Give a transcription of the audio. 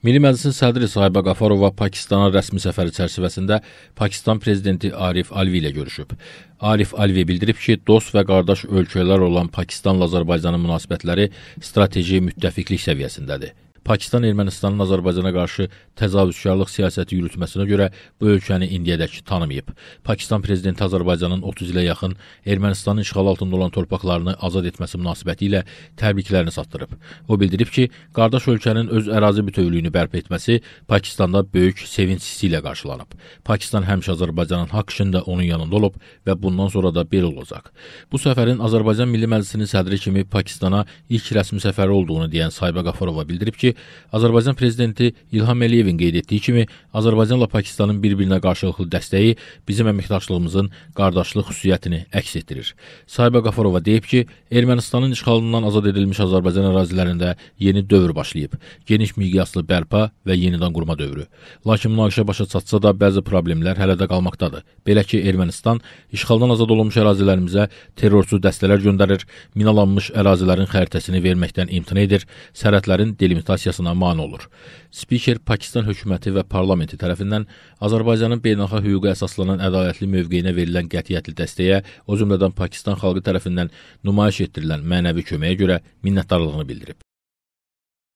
Milli Məclisin sədri Sahibə Qafarova Pakistana rəsmi səfəri çərçivəsində Pakistan prezidenti Arif Alvi ilə görüşüb. Arif Alvi bildirib ki, dost və qardaş ölkələr olan Pakistanla Azərbaycanın münasibətləri strateji müttəfiqlik səviyyəsindədir. Pakistan Ermənistanın Azərbaycana qarşı təzavüzkarlıq siyasəti yürütməsinə görə bu ölkəni indiyədək tanımayıb. Pakistan prezidenti Azərbaycanın 30 ilə yaxın Ermənistanın işğal altında olan torpaqlarını azad etməsi münasibəti ilə təbriklərini çatdırıb. O bildirib ki, qardaş ölkənin öz ərazi bütövlüyünü bərpa etməsi Pakistanda böyük sevinç hissi ilə qarşılanıb. Pakistan həmişə Azərbaycanın haqq işində onun yanında olub və bundan sonra da belə olacaq. Bu səfərin Azərbaycan Milli Məclisinin sədri kimi Pakistana ilk rəsmi səfəri olduğunu deyən Sayba Qafarova bildirib ki, Azərbaycan prezidenti İlham Əliyevin qeyd etdiyi kimi, Azərbaycanla Pakistanın bir-birinə qarşılıqlı dəstəyi bizim əməkdaşlığımızın qardaşlıq xüsusiyyətini əks etdirir. Sahibə Qafarova deyib ki, Ermənistanın işğalından azad edilmiş Azərbaycan ərazilərində yeni dövr başlayıb. Geniş miqyaslı bərpa və yenidən qurma dövrü. Lakin münaqişə başa çatsa da bəzi problemlər hələ də qalmaqdadır. Belə ki, Ermənistan işğaldan azad olunmuş ərazilərimizə terrorçu dəstələr göndərir, minalanmış ərazilərin xəritəsini verməkdən imtina edir, sərhədlərin delimitasiyası ratifikasiyasına mane olur. Spiker Pakistan hökuməti və parlamenti tərəfindən Azərbaycanın beynəlxalq hüquqa əsaslanan ədalətli mövqeyinə verilən qətiyyətli dəstəyə, o cümlədən Pakistan xalqı tərəfindən nümayiş etdirilən mənəvi köməyə görə minnətdarlığını bildirib.